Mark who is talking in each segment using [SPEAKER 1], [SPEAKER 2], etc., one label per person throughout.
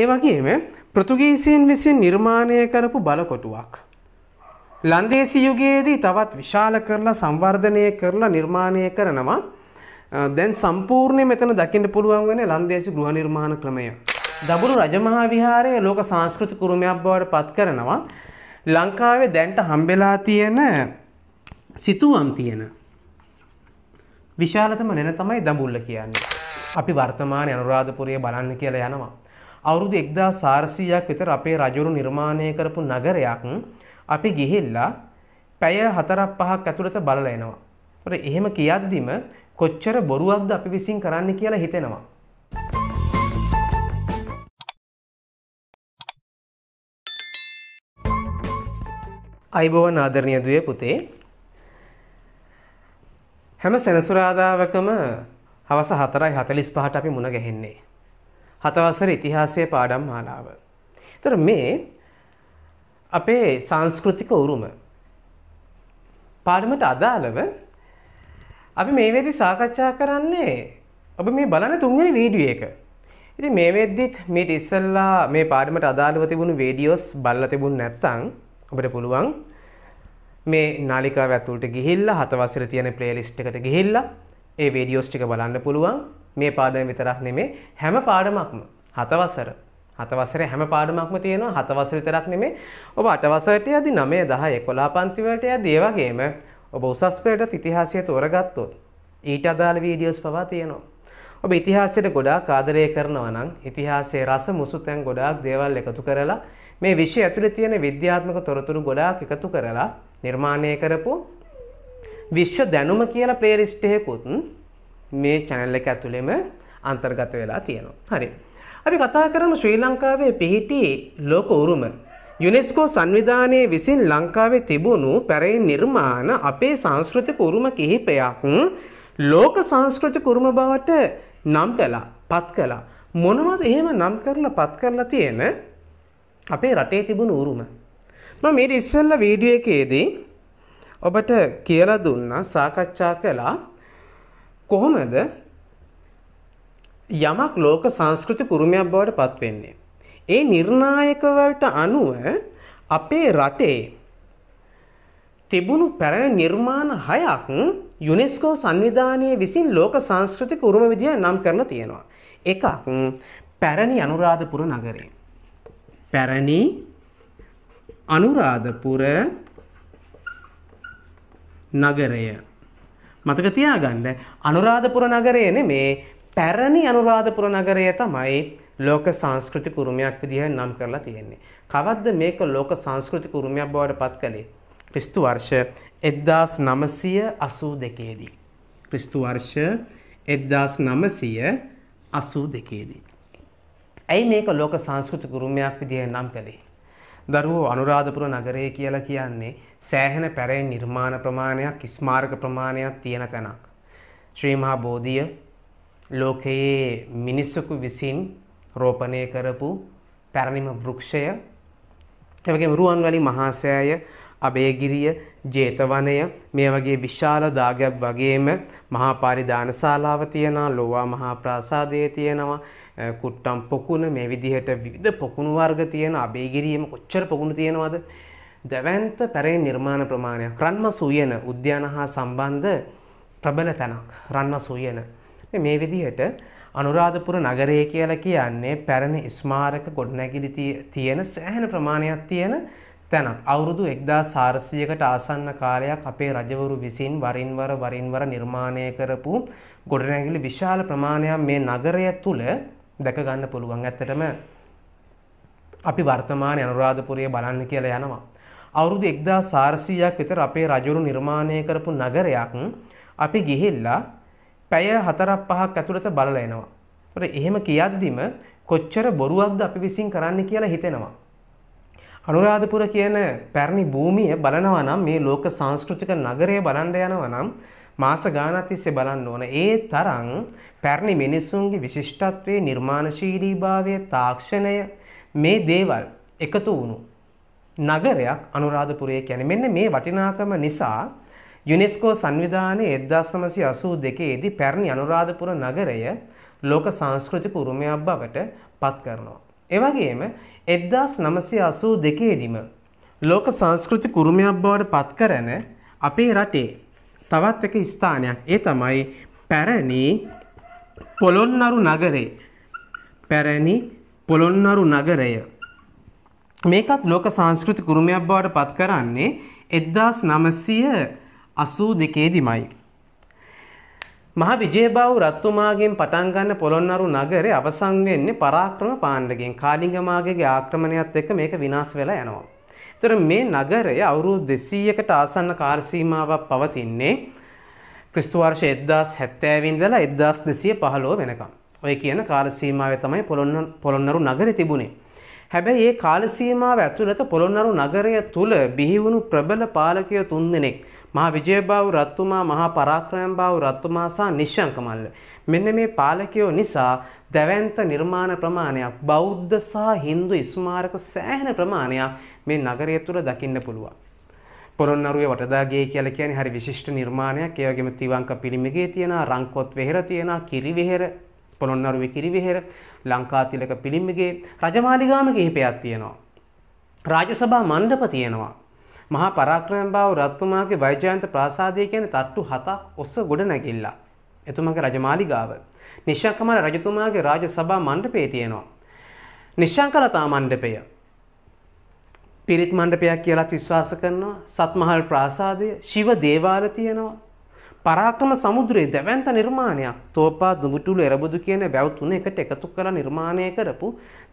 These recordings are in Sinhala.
[SPEAKER 1] ඒ වගේම පෘතුගීසින් විසින් නිර්මාණය කරපු බලකොටුවක්. ලන්දේසි යුගයේදී තවත් විශාල කරලා සංවර්ධනය කරලා නිර්මාණය කරනවා දැන් සම්පූර්ණය මෙතන දකිට පුළුවන් වෙන ලන්දේසි ගෘහ නිර්මාණ ක්‍රමය. දබුරු රජමහා විහාරයේ ලෝක සංස්කෘති කුරුමයක් බවට පත් කරනවා ලංකාවේ දැන්ට හම්බෙලා තියෙන සිතුවම් තියෙන. විශාලතම නැන තමයි දඹුල්ල කියන්නේ. අපි වර්තමාන අනුරාධපුරය බලන්න කියලා යනවා. අවුරුදු එක්දා සාරසීයක් විතර අපේ රජුරු නිර්මාණය කරපු නගරයක් අපි ගිහිල්ලා පැය හතරක් පහක් ඇතුළත බලල එනවා. ට එහෙම කියද්දිම කොච්චර බොරුවක්ද අපි විසින් කරන්න කියලා හිතෙනවා. අයිබෝවන් ආදරණයදුය පුතේ හැම සැනසුරාදාවකම හවස හතරයි හතලිස් පහට අපි මුණ ගැහෙන්නේ. හතවසර ඉතිහාසය පාඩම් මාලාව. තොර මේ අපේ සංස්කෘතික උරුම. පාඩමට අදාළව අපි මේ වෙදි සාකච්ඡා කරන්නේ ඔබ මේ බලන තුන්වෙනි වීඩියෝ එක. ඉතින් මේ වෙද්දිත් මේ ඉස්සෙල්ලා මේ පාඩමට අදාළව තිබුණු වීඩියෝස් බලලා තිබුණ නැත්නම් ඔබට පුළුවන් මේ නාලිකාව ඇතුළට ගිහිල්ලා හතවසර තියෙන ප්ලේලිස්ට් එකට ගිහිල්ලා ඒ වීඩියෝස් ටික බලන්න පුළුවන්. මේ පාඩම විතරක් නෙමේ හැම පාඩමක්ම හතවසර හතවසරේ හැම පාඩමක්ම තියෙනවා හතවසර විතරක් නෙමේ ඔබ අටවසරට යදි 9 10 11 පන්ති වලට යදි ඒ වගේම ඔබ උසස් පෙළට ඉතිහාසය තෝරගත්තොත් ඊට අදාළ වීඩියෝස් පවා තියෙනවා ඔබ ඉතිහාසයට ගොඩාක් ආදරය කරනවා නම් ඉතිහාසයේ රස මුසුතැන් ගොඩාක් දේවල් එකතු කරලා මේ විෂය ඇතුලේ තියෙන විද්‍යාත්මක තොරතුරු ගොඩාක් එකතු කරලා නිර්මාණය කරපු විශ්ව දැනුම කියලා ප්ලේලිස්ට් එකකුත් මේ චැනල් එක ඇතුළෙම අන්තර්ගත වෙලා තියෙනවා. හරි. අපි කතා කරමු ශ්‍රී ලංකාවේ පිහිටි ලෝක උරුම යුනෙස්කෝ සංවිධානය විසින් ලංකාවේ තිබුණු පැරයි නිර්මාණ අපේ සංස්කෘතික උරුම කිහිපයක් ලෝක සංස්කෘතික උරුම බවට නම් කළා. පත් කළා. මොනවද එහෙම නම් කරලා පත් කරලා තියෙන අපේ රටේ තිබුණු උරුම. මම මේ ඉස්සෙල්ලා වීඩියෝ එකේදී ඔබට කියලා දුන්නා සාකච්ඡා කළා කොහොමද යමක් ලෝක සංස්කෘති කුරුමයක් බවට පත්වෙන්නේ. ඒ නිර්ණායකවලට අනුව අපේ රටේ තිබුණු පැරණ නිර්මාණ හයක් යුනෙස්කෝ සංවිධානය විසින් ලෝක සංස්කෘතික උරුම විදිය නම් කරලා තියෙනවා. එකක් පැරණි අනුරාධපුර නගරේ. පැරණි අනුරාධපුර නගරය මතක තියාගන්න අනුරාධපුර නගරය නෙමේ පැරණි අනුරාධපුර නගරය තමයි ලෝක සංස්කෘතික උරුමයක් විදිහට නම් කරලා තියෙන්නේ. කවද්ද මේක ලෝක සංස්කෘතික උරුමයක් බවට පත් කළේ? ක්‍රිස්තු වර්ෂ 1982 දී. ක්‍රිස්තු වර්ෂ 1982 දී. ඇයි මේක ලෝක සංස්කෘතික උරුමයක් විදිහට නම් කළේ? දරුවෝ අනුරාධපුර නගරය කියලා කියන්නේ සෑහෙන පැරෙන් නිර්මාණ ප්‍රමාණයක් ස්මාරක ප්‍රමාණයක් තියෙන තැනක්. ශ්‍රී මහා බෝධිය ලෝකයේ මිනිස්සකු විසින් රෝපණය කරපු පැරණිම වෘක්ෂය එවගේම රුවන්වැලි මහාසෑය අබේගිරිය ජේතවනය මේ වගේ විශාල දාගැබ් වගේම මහා පාරිදානශාලාව තියෙනවා ලෝවා මහා ප්‍රාසාදය තියෙනවා කුට්ටම් පොකුණ මේ විදිහට විධ පොකුණු වර්ග තියෙන අබේගිරීම කොච්චර පොකුණු තියෙනවද දැවන්ත පැරෙන් නිර්මාණ ප්‍රමාණයක් රන්ම සූයන උද්‍යාන හා සම්බන්ධ ප්‍රබල තැනක් රන්ම සූයන මේ විදිහට අනුරාධපුර නගරය කියලා කියන්නේ පැරණි ස්මාරක ගොඩනැගිලි තියෙන සෑහෙන ප්‍රමාණයක් තියෙන තැනක් අවුරුදු එක්දා සාරසියකට ආසන්න කාලයක් අපේ රජවරු විසින් වරින්වර වරින්වර නිර්මාණය කරපු ගොඩනැගිලි විශාල ප්‍රමාණයක් මේ නගරය තුළ දැකගන්න පුළුවන් ඇත්තටම අපි වර්තමාන අනුරාධපුරය බලන්න කියලා යනවා. අවුරුදු එක්දා සාර්සීයක් විතර අපේ රජුරු නිර්මාණය කරපු නගරයක් අපි ගිහිල්ලා පැය හතරක් පහක් ඇතුළත බලලා එනවා. එහෙම කියද්දිම කොච්චර බොරුවක්ද අපි විසින් කරන්න කියලා හිතෙනවා. අනුරාධපුර කියන පැරණි භූමිය බලනවා නම් මේ ලෝක සංස්කෘතික නගරය බලන්න යනවා නම් මාස ගානක් තිස්සේ බලන්න ඕන. ඒ තරම් පැරණි මිනිසුන්ගේ විශිෂ්ටත්වයේ නිර්මාණශීලීභාවය තාක්ෂණය මේ දේවල් එකතු වුණු නගරයක් අනුරාධපුරය කියන්නේ මෙන්න මේ වටිනාකම නිසා යුනෙස්කෝ සංවිධානයේ 1982 දී පැරණි අනුරාධපුර නගරය ලෝක සංස්කෘතික උරුමයක් බවට පත් කරනවා. ඒ වගේම 1982 දීම ලෝක සංස්කෘතික උරුමයක් බවට පත් කරන අපේ රටේ තවත් එක ස්ථානයක් ඒ තමයි පැරණි පොළොන්නරු නගරේ පැරණි පොළොන්නරු නගරය මේකත් ලෝක සංස්කෘති කුරුමයක් බවට පත් කරන්නේ එද්දාස් නමසය අසූ දෙකේදිමයි. මහා විජේබාව් රත්තුමාගෙන් පටන්ගන්න පොළොන්නරු නගරේ අවසංවෙන්නේ පරාක්‍රම පාණ්ඩගෙන් කාලිංගමාගේගේ ආක්‍රමණයත් එක්ක මේක විනාස් වෙලා යනවා. තර මේ නගරය අවුරුදු දෙසීයකට ආසන්න කාර්සීමාවක් පවතින්නේ ක්‍රිස්තුවර්ෂ එද්දස් හැත්තෑවින්දලා එද්දස් දෙසිය පහලෝ වෙනකම් ඔය කියන කාලසීමාව තමයි පොළොන්න පොළොන්නරු නගර තිබුණේ. හැබැයි ඒ කාලසීමාව ඇතුළත පොළොන්නරු නගරය තුළ බිහිවුණු ප්‍රබල පාලකය තුන් දෙනෙක් මහා විජයබාහු රත්තුමා මහා පරාක්‍රමබාහු රත්තුමා සහ නිශ්ශංකමල්ල. මෙන්න මේ පාලකයෝ නිසා දැවැන්ත නිර්මාණ ප්‍රමාණයක් බෞද්ධ සහ හින්දු ස්මාරක සෑහෙන ප්‍රමාණයක් මේ නගරය තුළ දකින්න පුළුවන්. පොළොන්නරුවේ වටදාගේ කියලා කියන්නේ හරි විශිෂ්ට නිර්මාණයක්. ඒ වගේම තිවංක පිළිමගේ තියෙන රංකොත් වෙහෙර තියෙන කිරිවෙහෙර පොළොන්නරුවේ කිරිවෙහෙර ලංකාතිලක පිළිමගේ රජමාලිගාම කිහිපයක් තියෙනවා. රාජසභා මණ්ඩප තියෙනවා. මහා පරාක්‍රමබාව රත්තුමාගේ වෛජයන්ත ප්‍රාසාදය කියන තට්ටු හතක් ඔස්ස ගොඩ නැගිල්ලා. එතුමාගේ රජමාලිගාව. නිශ්ශංකමල රජතුමාගේ රාජ සභා මණ්ඩපේ තියෙනවා. නිශ්ශංකලතා මණ්ඩපය. පිරිත් මණ්ඩපයක් කියලත් විශ්වාස කරනවා. සත්මහල් ප්‍රාසාදය ශිව දේවාල තියෙනවා. පරාක්‍රම සමුද්‍රයේ දැවැන්ත නිර්මාණයක් තෝපා දුඹුටුල එරබුදු කියන වැව් තුන එකට එකතු කරලා නිර්මාණය කරපු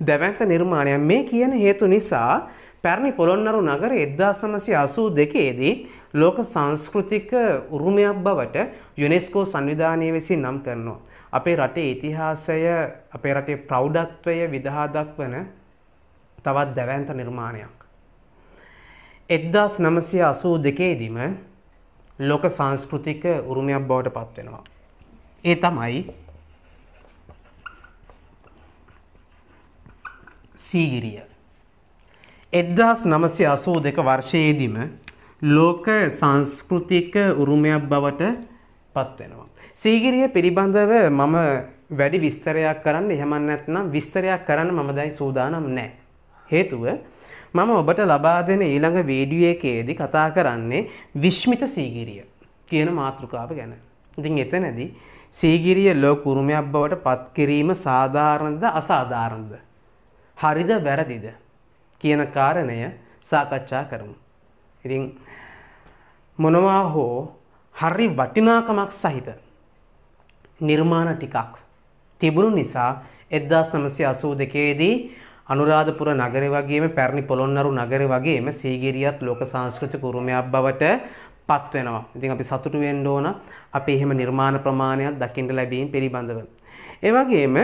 [SPEAKER 1] දැවැන්ත නිර්මාණයක් මේ කියන හේතු නිසා පැරණි පොළොන්නරු නගර 1982ේදී ලෝක සංස්කෘතික උරුමයක් බවට යුනෙස්කෝ සංවිධානය විසින් නම් කරනවා. අපේ රටේ ඉතිහාසය අපේ රටේ ප්‍රෞඩත්වය විදහා දක්වන තවත් දැවැන්ත නිර්මාණයක්. 1982ේදීම ලෝක සංස්කෘතික උරුමයක් බවට පත් වෙනවා. ඒ තමයි සීගිරිය එදහස් නමසය අසූ දෙක වර්ෂයේදීම ලෝක සංස්කෘතික උරුමයක් බවට පත්වෙනවා. සීගිරිය පිළිබඳව මම වැඩි විස්තරයක් කරන්න එහෙමන් නැත්නම් විස්තරයක් කරන්න මම දැයි සූදානම් නෑ. හේතුව මම ඔබට ලබා දෙන ඊළඟ වීඩියෝ එකේදී කතා කරන්නේ විශ්මිත සීගිරිය කියන මාතෘකාව ගැන. ඉතින් එතනදී සීගිරිය ලෝක උරුමයක් බවට පත් කිරීම සාධාරණද අසාධාරණද? හරිද වැරදිද? කියන කාරණය සාකච්ඡා කරමු. ඉතින් මොනවා හෝ හරි වටිනාකමක් සහිත නිර්මාණ ටිකක් තිබුණු නිසා එද්දාස් නමසය අසූ දෙකේදී අනුරාධපුර නගර වගේම පැරණි පොළොන්නරු නගර වගේම සීගිරියත් ලෝක සංස්කෘතික උරුමයක් බවට පත්වෙනවා. ඉතින් අපි සතුටු වෙන්න ඕන අපි එහෙම නිර්මාණ ප්‍රමාණයක් දකින්න ලැබීම පිළිබඳව. ඒ වගේම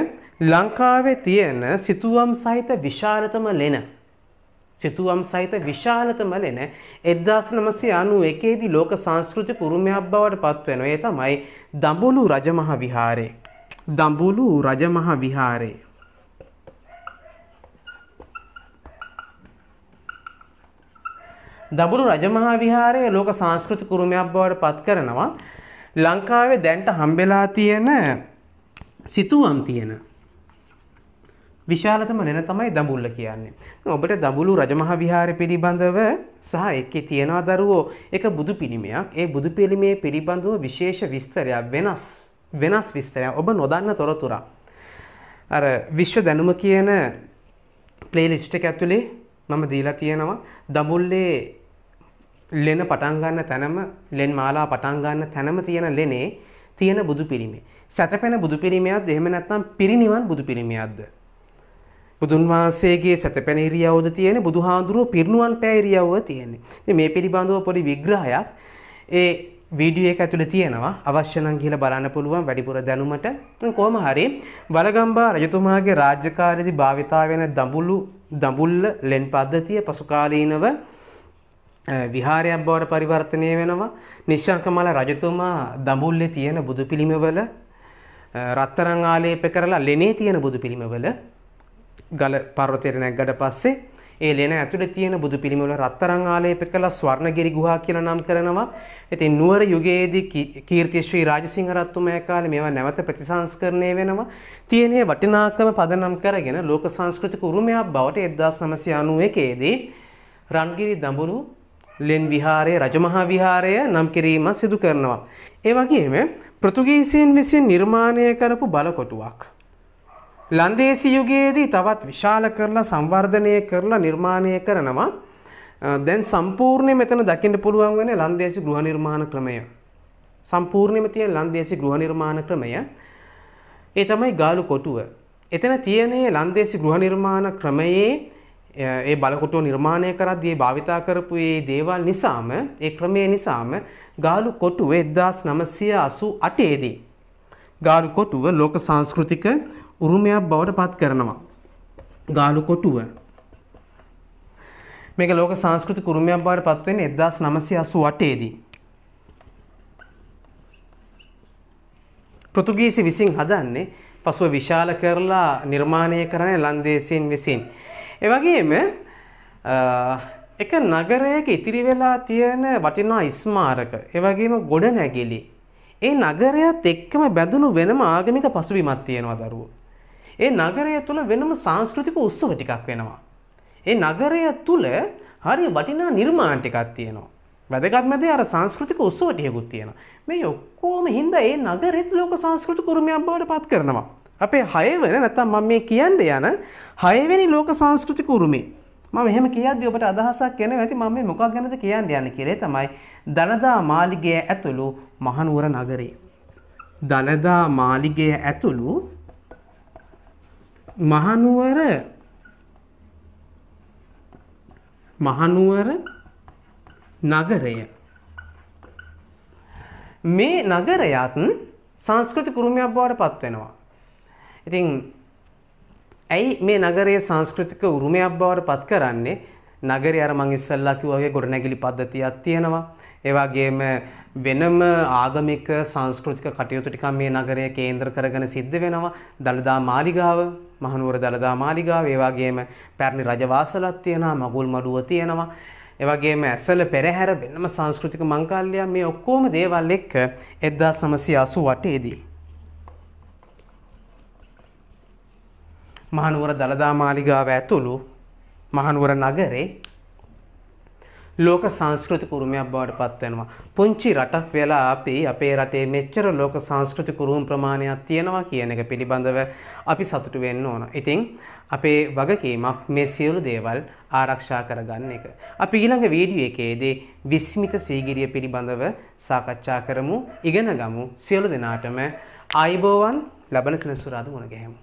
[SPEAKER 1] ලංකාවේ තියෙන සිතුවම් සහිත විශාලතම ලෙන සිතුවම් සහිත විශාලතම ලෙන 1991 දී ලෝක සංස්කෘතික උරුමයක් බවට පත්වෙනවා. ඒ තමයි දඹුලු රජමහ විහාරය. දඹුලු රජමහ විහාරය. දඹුලු රජමහ විහාරය ලෝක සංස්කෘතික උරුමයක් බවට පත් කරනවා. ලංකාවේ දැන්ට හම්බෙලා තියෙන සිතුවම් තියෙන විශාලතම නැන තමයි දඹුල්ල කියන්නේ. ඔබට දඹුලු රජමහා විහාරය පිළිබඳව සහ එකේ තියනවා දරුවෝ එක බුදු පිළිමයක්. ඒ බුදු පිළිමේ පිළිබඳව විශේෂ විස්තරයක් වෙනස් වෙනස් විස්තරයක් ඔබ නොදන්න තොරතුරක්. අර විශ්ව දැනුම කියන ප්ලේලිස්ට් එක ඇතුලේ මම දීලා තියෙනවා දඹුල්ලේ ලෙන පටන් ගන්න තැනම ලෙන් මාලා පටන් ගන්න තැනම තියෙන ලෙනේ තියෙන බුදු පිළිමේ. සැතපෙන බුදු පිළිමයක්ද එහෙම නැත්නම් පිරිනිවන් බුදු පිළිමයක්ද බුදුන් වහන්සේගේ සැතපැනිරියවද තියෙන බුදුහාඳුරුව පිරිනුවන් පැෑරියව්ව තියෙන්නේ. ඉතින් මේ පිළිබඳව පොඩි විග්‍රහයක් ඒ වීඩියෝ එක ඇතුලේ තියෙනවා. අවශ්‍ය නම් ගිහලා බලන්න පුළුවන් වැඩිපුර දැනුමට. කොහොම හරි වලගම්බා රජතුමාගේ රාජ්‍යකාරයේදී භාවිතා වෙන දඹුලු දඹුල්ල ලෙන් පද්ධතිය පසුකාලීනව විහාරයක් බවට පරිවර්තනය වෙනවා. නිශ්ශංකමල රජතුමා දඹුල්ලේ තියෙන බුදු පිළිමවල රත්තරන් ආලේප කරලා ලෙනේ තියෙන බුදු පිළිමවල ගල පර්වතයට නැග්ගට පස්සේ ඒ ලෙන ඇතුළේ තියෙන බුදු පිළිමවල රත්තරන් ආලේප කළ ස්වර්ණගිරි ගුහා කියලා නම් කරනවා. ඉතින් නුවර යුගයේදී කීර්තිශ්‍රී රාජසිංහ රත්තුමයා කාලේ මේවා නැවත ප්‍රතිසංස්කරණය වෙනවා. තියෙනේ වටිනාකම පදනම් කරගෙන ලෝක සංස්කෘතික උරුමයක් බවට 1991 දී රන්ගිරි දඹුලු ලෙන් විහාරයේ රජමහා විහාරය නම් කිරීම සිදු කරනවා. ඒ වගේම පෘතුගීසීන් විසින් නිර්මාණය කරපු බලකොටුවක් ලන්දේසි යුගයේදී තවත් විශාල කරලා සංවර්ධනය කරලා නිර්මාණය කරනවා. දැන් සම්පූර්ණයෙන් මෙතන දකින්න පුළුවන් වෙන්නේ ලන්දේසි ගෘහ නිර්මාණ ක්‍රමය. සම්පූර්ණයෙන්ම තියෙන ලන්දේසි ගෘහ නිර්මාණ ක්‍රමය ඒ තමයි ගාලු කොටුව. එතන තියෙනේ ලන්දේසි ගෘහ නිර්මාණ ක්‍රමයේ ඒ බලකොටුව නිර්මාණය කරද්දී ඒ භාවිතා කරපු ඒ දේවල් නිසාම ඒ ක්‍රමයේ නිසාම ගාලු කොටුව 1988 දී ගාලු කොටුව ලෝක සංස්කෘතික උරුමයක් බවට පත් කරනවා. ගාලු කොටුව. මේක ලෝක සංස්කෘතික උරුමයක් බවට පත්වෙන්නේ 1988 දී. පෘතුගීසි විසින් හදන්නේ පසුව විශාල කරලා නිර්මාණය කරන ලන්දේසීන් විසින්. එවගේම එක නගරයක ඉතිරි වෙලා තියෙන වටිනා ඉස්මාරක, එවැගේම ගොඩනැගිලි. ඒ නගරයත් එක්කම බැඳුණු වෙනම ආගමික පසුබිමක් තියෙනවා දරුවෝ. ඒ නගරය තුළ වෙනම සංස්කෘතික උත්සව ටිකක් වෙනවා. ඒ නගරය තුළ හරි වටිනා නිර්මාණ ටිකක් තියෙනවා. වැදගත්ම දේ අර සංස්කෘතික උත්සව ටිකකුත් තියෙනවා. මේ ඔක්කොම හින්දා ඒ නගරෙත් ලෝක සංස්කෘතික උරුමයක් බවට පත් කරනවා. අපේ හයවන නැත්තම් මම මේ කියන්න යන හයවෙනි ලෝක සංස්කෘතික උරුමේ මම එහෙම කියද්දී ඔබට අදහසක් එනවා ඇති මම මේ මොකක් ගැනද කියන්න යන්නේ කියලා තමයි දනදා මාලිගය ඇතුළු මහනුවර නගරේ. දනදා මාලිගය ඇතුළු මහනුවර මහනුවර නගරය මේ නගරයත් සංස්කෘති කුරුමයක් බවට පත්වෙනවා. ඉතින් ඇයි මේ නගරයේ සංස්කෘතික උරුමයක් බවට පත් කරන්නේ නගරය අර මං ඉස්සල්ලා කිව්වා වගේ ගොඩනැගිලි පද්ධතියක් තියෙනවා. ඒ වගේම වෙනම ආගමික සංස්කෘතික කටයුතු ටිකක් මේ නගරය කේන්ද්‍ර කරගෙන සිද්ධ වෙනවා. දළදා මාලිගාව, මහනුවර දළදා මාලිගාව, ඒ වගේම පැරණි රජවාසලක් තියෙනවා, මගුල් මඩුව තියෙනවා. ඒ වගේම ඇසල පෙරහැර වෙනම සංස්කෘතික මංකල්‍යය මේ ඔක්කොම දේවල් එක්ක 1988 දී මහනුවර දළදා මාලිගාව ඇතුළු මහනුවර නගරේ ලෝක සංස්කෘති කුරුමයක් බවට පත්වෙනවා. පුංචි රටක් වෙලා අපි අපේ රටේ මෙච්චර ලෝක සංස්කෘති කුරුම් ප්‍රමාණයක් තියෙනවා කියන එක පිළිබඳව අපි සතුටු වෙන්න ඕන. ඉතින් අපේ වගකීමක් මේ සියලු දේවල් ආරක්ෂා කරගන්න එක. අපි ඊළඟ වීඩියෝ එකේදී විස්මිත සීගිරිය පිළිබඳව සාකච්ඡා කරමු, ඉගෙන ගමු. සියලු දෙනාටම ආයිබෝවන් ලබන සෙනසුරාදා මුණ ගැහෙමු.